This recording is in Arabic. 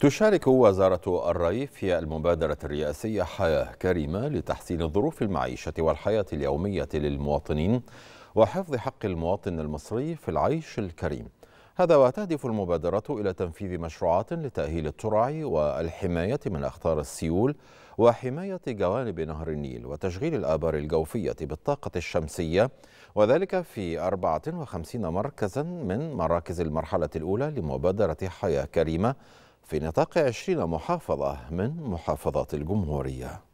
تشارك وزارة الري في المبادرة الرئاسية حياة كريمة لتحسين ظروف المعيشة والحياة اليومية للمواطنين وحفظ حق المواطن المصري في العيش الكريم هذا وتهدف المبادرة إلى تنفيذ مشروعات لتأهيل الترع والحماية من أخطار السيول وحماية جوانب نهر النيل وتشغيل الآبار الجوفية بالطاقة الشمسية وذلك في 54 مركزا من مراكز المرحلة الأولى لمبادرة حياة كريمة في نطاق 20 محافظة من محافظات الجمهورية